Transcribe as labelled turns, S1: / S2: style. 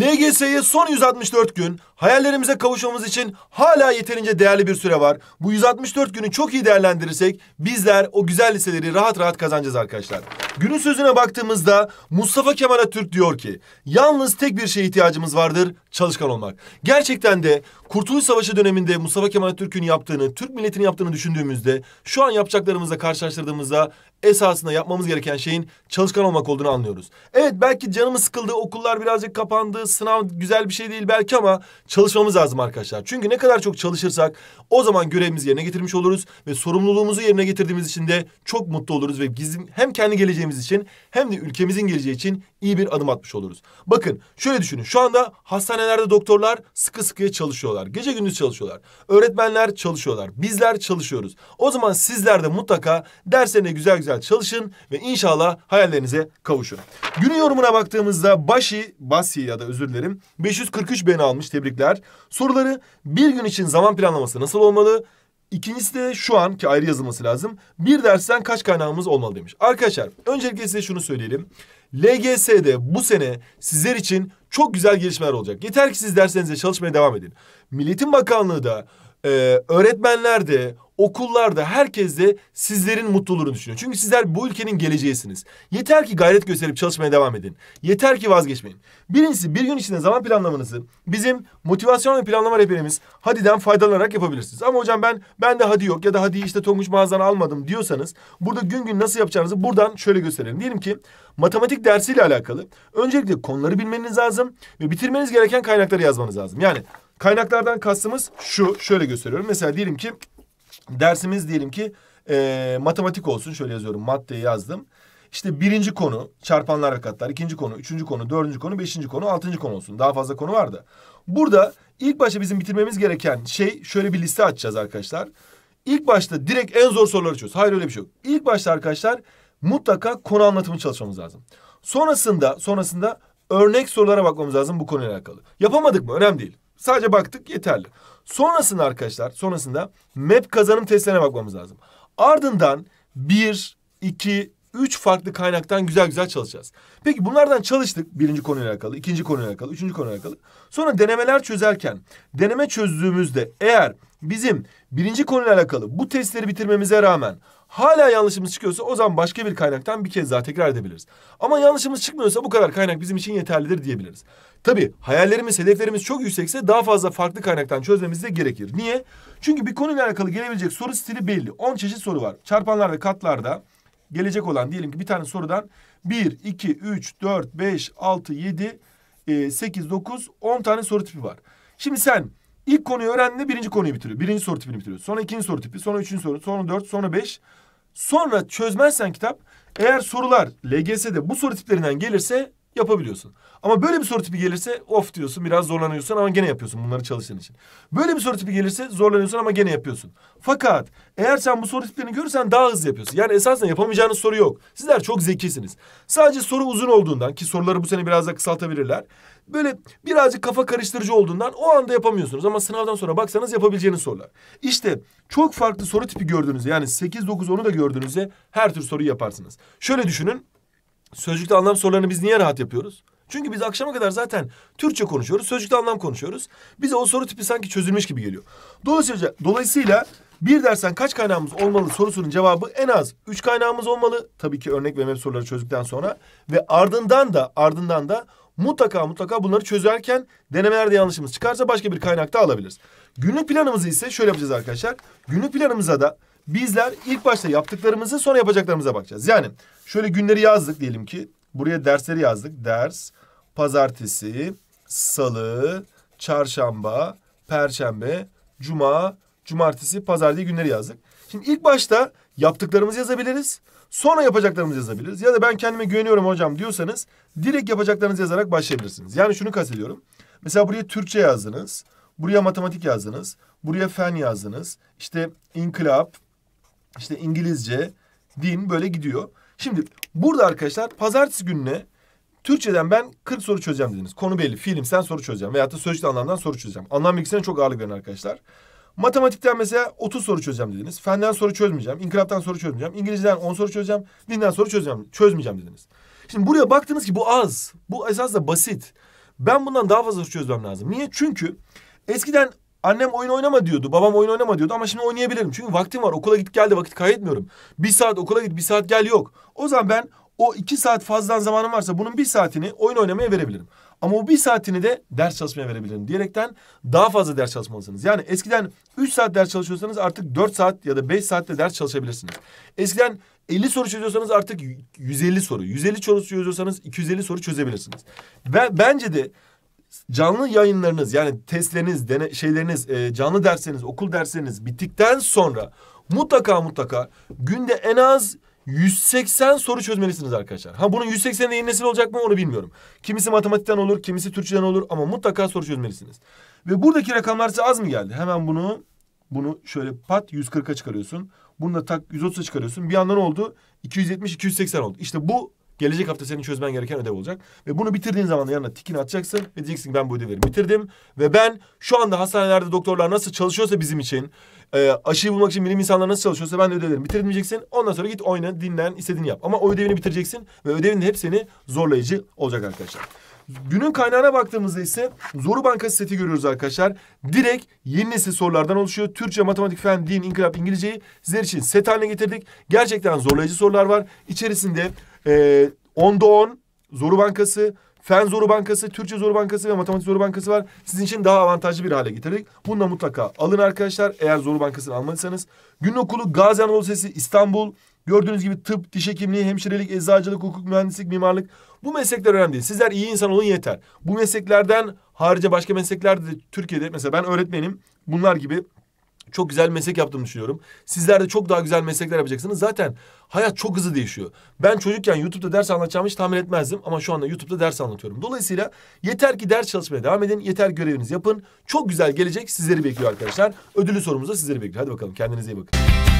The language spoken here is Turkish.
S1: LGS'ye son 164 gün hayallerimize kavuşmamız için hala yeterince değerli bir süre var. Bu 164 günü çok iyi değerlendirirsek bizler o güzel liseleri rahat rahat kazanacağız arkadaşlar. Günün sözüne baktığımızda Mustafa Kemal Atatürk diyor ki yalnız tek bir şeye ihtiyacımız vardır çalışkan olmak. Gerçekten de Kurtuluş Savaşı döneminde Mustafa Kemal Atatürk'ün yaptığını, Türk milletinin yaptığını düşündüğümüzde şu an yapacaklarımızla karşılaştırdığımızda esasında yapmamız gereken şeyin çalışkan olmak olduğunu anlıyoruz. Evet belki canımız sıkıldı, okullar birazcık kapandı, sınav güzel bir şey değil belki ama çalışmamız lazım arkadaşlar. Çünkü ne kadar çok çalışırsak o zaman görevimizi yerine getirmiş oluruz ve sorumluluğumuzu yerine getirdiğimiz için de çok mutlu oluruz ve bizim hem kendi geleceğimiz için hem de ülkemizin geleceği için iyi bir adım atmış oluruz. Bakın şöyle düşünün. Şu anda hastanelerde doktorlar sıkı sıkıya çalışıyorlar. Gece gündüz çalışıyorlar. Öğretmenler çalışıyorlar. Bizler çalışıyoruz. O zaman sizler de mutlaka derslerine güzel güzel güzel çalışın ve inşallah hayallerinize kavuşun. Günün yorumuna baktığımızda Bashi, Basi ya da özür dilerim 543 beğeni almış tebrikler. Soruları bir gün için zaman planlaması nasıl olmalı? İkincisi de şu an ki ayrı yazılması lazım. Bir dersten kaç kaynağımız olmalı demiş. Arkadaşlar öncelikle size şunu söyleyelim. LGS'de bu sene sizler için çok güzel gelişmeler olacak. Yeter ki siz derslerinize çalışmaya devam edin. Milletin Bakanlığı da, e, öğretmenler de, okullarda herkes de sizlerin mutluluğunu düşünüyor. Çünkü sizler bu ülkenin geleceğisiniz. Yeter ki gayret gösterip çalışmaya devam edin. Yeter ki vazgeçmeyin. Birincisi bir gün içinde zaman planlamanızı bizim motivasyon ve planlama rehberimiz Hadi'den faydalanarak yapabilirsiniz. Ama hocam ben ben de Hadi yok ya da hadi işte Tonguç mağazadan almadım diyorsanız burada gün gün nasıl yapacağınızı buradan şöyle gösterelim. Diyelim ki matematik dersiyle alakalı öncelikle konuları bilmeniz lazım ve bitirmeniz gereken kaynakları yazmanız lazım. Yani kaynaklardan kastımız şu şöyle gösteriyorum. Mesela diyelim ki Dersimiz diyelim ki e, matematik olsun. Şöyle yazıyorum maddeyi yazdım. İşte birinci konu çarpanlar ve katlar, ikinci konu, üçüncü konu, dördüncü konu, beşinci konu, altıncı konu olsun. Daha fazla konu vardı Burada ilk başta bizim bitirmemiz gereken şey şöyle bir liste açacağız arkadaşlar. İlk başta direkt en zor soruları çözüyoruz Hayır öyle bir şey yok. İlk başta arkadaşlar mutlaka konu anlatımı çalışmamız lazım. Sonrasında sonrasında örnek sorulara bakmamız lazım bu konuyla alakalı. Yapamadık mı? Önemli değil. Sadece baktık yeterli. Sonrasında arkadaşlar sonrasında map kazanım testlerine bakmamız lazım. Ardından bir, iki, üç farklı kaynaktan güzel güzel çalışacağız. Peki bunlardan çalıştık birinci konuyla alakalı, ikinci konuyla alakalı, üçüncü konuyla alakalı. Sonra denemeler çözerken, deneme çözdüğümüzde eğer bizim birinci konuyla alakalı bu testleri bitirmemize rağmen Hala yanlışımız çıkıyorsa o zaman başka bir kaynaktan bir kez daha tekrar edebiliriz. Ama yanlışımız çıkmıyorsa bu kadar kaynak bizim için yeterlidir diyebiliriz. Tabii hayallerimiz, hedeflerimiz çok yüksekse daha fazla farklı kaynaktan çözmemiz de gerekir. Niye? Çünkü bir konuyla alakalı gelebilecek soru stili belli. 10 çeşit soru var. Çarpanlar ve katlarda gelecek olan diyelim ki bir tane sorudan 1, 2, 3, 4, 5, 6, 7, 8, 9, 10 tane soru tipi var. Şimdi sen ilk konuyu öğrendiğinde birinci konuyu bitiriyor. Birinci soru tipini bitiriyor. Sonra ikinci soru tipi, sonra üçüncü soru, sonra dört, sonra beş. Sonra çözmezsen kitap eğer sorular LGS'de bu soru tiplerinden gelirse yapabiliyorsun. Ama böyle bir soru tipi gelirse of diyorsun biraz zorlanıyorsun ama gene yapıyorsun bunları çalıştığın için. Böyle bir soru tipi gelirse zorlanıyorsun ama gene yapıyorsun. Fakat eğer sen bu soru tiplerini görürsen daha hızlı yapıyorsun. Yani esasen yapamayacağınız soru yok. Sizler çok zekisiniz. Sadece soru uzun olduğundan ki soruları bu sene biraz daha kısaltabilirler. Böyle birazcık kafa karıştırıcı olduğundan o anda yapamıyorsunuz. Ama sınavdan sonra baksanız yapabileceğiniz sorular. İşte çok farklı soru tipi gördüğünüzde yani 8, 9, 10'u da gördüğünüzde her tür soruyu yaparsınız. Şöyle düşünün Sözcükte anlam sorularını biz niye rahat yapıyoruz? Çünkü biz akşama kadar zaten Türkçe konuşuyoruz, sözcükte anlam konuşuyoruz. Bize o soru tipi sanki çözülmüş gibi geliyor. Dolayısıyla, dolayısıyla bir dersen kaç kaynağımız olmalı sorusunun cevabı en az üç kaynağımız olmalı. Tabii ki örnek ve soruları çözdükten sonra ve ardından da ardından da mutlaka mutlaka bunları çözerken denemelerde yanlışımız çıkarsa başka bir kaynakta alabiliriz. Günlük planımızı ise şöyle yapacağız arkadaşlar. Günlük planımıza da Bizler ilk başta yaptıklarımızı sonra yapacaklarımıza bakacağız. Yani şöyle günleri yazdık diyelim ki. Buraya dersleri yazdık. Ders, pazartesi, salı, çarşamba, perşembe, cuma, cumartesi, pazar diye günleri yazdık. Şimdi ilk başta yaptıklarımızı yazabiliriz. Sonra yapacaklarımızı yazabiliriz. Ya da ben kendime güveniyorum hocam diyorsanız direkt yapacaklarınızı yazarak başlayabilirsiniz. Yani şunu kastediyorum. Mesela buraya Türkçe yazdınız. Buraya matematik yazdınız. Buraya fen yazdınız. İşte inkılap, işte İngilizce, din böyle gidiyor. Şimdi burada arkadaşlar pazartesi gününe Türkçeden ben 40 soru çözeceğim dediniz. Konu belli. Fiilimsel soru çözeceğim. Veyahut da sözcük anlamdan soru çözeceğim. Anlam bilgisine çok ağırlık verin arkadaşlar. Matematikten mesela 30 soru çözeceğim dediniz. Fenden soru çözmeyeceğim. İnkılaptan soru çözmeyeceğim. İngilizceden 10 soru çözeceğim. Dinden soru çözeceğim. Çözmeyeceğim dediniz. Şimdi buraya baktınız ki bu az. Bu esas da basit. Ben bundan daha fazla soru çözmem lazım. Niye? Çünkü eskiden Annem oyun oynama diyordu. Babam oyun oynama diyordu ama şimdi oynayabilirim. Çünkü vaktim var. Okula git gel de vakit kaybetmiyorum. Bir saat okula git bir saat gel yok. O zaman ben o iki saat fazladan zamanım varsa bunun bir saatini oyun oynamaya verebilirim. Ama o bir saatini de ders çalışmaya verebilirim diyerekten daha fazla ders çalışmalısınız. Yani eskiden üç saat ders çalışıyorsanız artık dört saat ya da beş saatte ders çalışabilirsiniz. Eskiden 50 soru çözüyorsanız artık 150 soru. 150 soru çözüyorsanız 250 soru çözebilirsiniz. Ve bence de canlı yayınlarınız yani testleriniz, dene, şeyleriniz, e, canlı dersleriniz, okul dersleriniz bittikten sonra mutlaka mutlaka günde en az 180 soru çözmelisiniz arkadaşlar. Ha bunun 180'de yeni nesil olacak mı onu bilmiyorum. Kimisi matematikten olur, kimisi Türkçeden olur ama mutlaka soru çözmelisiniz. Ve buradaki rakamlar size az mı geldi? Hemen bunu bunu şöyle pat 140'a çıkarıyorsun. Bunu da tak 130'a çıkarıyorsun. Bir anda ne oldu? 270-280 oldu. İşte bu Gelecek hafta senin çözmen gereken ödev olacak. Ve bunu bitirdiğin zaman yanına tikini atacaksın. Ve diyeceksin ki ben bu ödevi bitirdim. Ve ben şu anda hastanelerde doktorlar nasıl çalışıyorsa bizim için... E, aşıyı bulmak için bilim insanlar nasıl çalışıyorsa ben de ödevlerimi bitirmeyeceksin. Ondan sonra git oyna, dinlen, istediğini yap. Ama o ödevini bitireceksin ve ödevin de hep seni zorlayıcı olacak arkadaşlar. Günün kaynağına baktığımızda ise Zoru Bankası seti görüyoruz arkadaşlar. Direkt yeni nesil sorulardan oluşuyor. Türkçe, matematik, fen, din, inkılap, İngilizceyi sizler için set haline getirdik. Gerçekten zorlayıcı sorular var. İçerisinde e, ee, onda 10 Zoru Bankası, Fen Zoru Bankası, Türkçe Zoru Bankası ve Matematik Zoru Bankası var. Sizin için daha avantajlı bir hale getirdik. Bunu da mutlaka alın arkadaşlar eğer Zoru Bankası'nı almadıysanız. Günün okulu Gazi Anadolu İstanbul. Gördüğünüz gibi tıp, diş hekimliği, hemşirelik, eczacılık, hukuk, mühendislik, mimarlık. Bu meslekler önemli değil. Sizler iyi insan olun yeter. Bu mesleklerden harica başka mesleklerde de Türkiye'de mesela ben öğretmenim. Bunlar gibi çok güzel meslek yaptığımı düşünüyorum. Sizler de çok daha güzel meslekler yapacaksınız. Zaten hayat çok hızlı değişiyor. Ben çocukken YouTube'da ders anlatacağımı hiç tahmin etmezdim ama şu anda YouTube'da ders anlatıyorum. Dolayısıyla yeter ki ders çalışmaya devam edin, yeter görevinizi yapın. Çok güzel gelecek sizleri bekliyor arkadaşlar. Ödülü sorumuz da sizleri bekliyor. Hadi bakalım kendinize iyi bakın.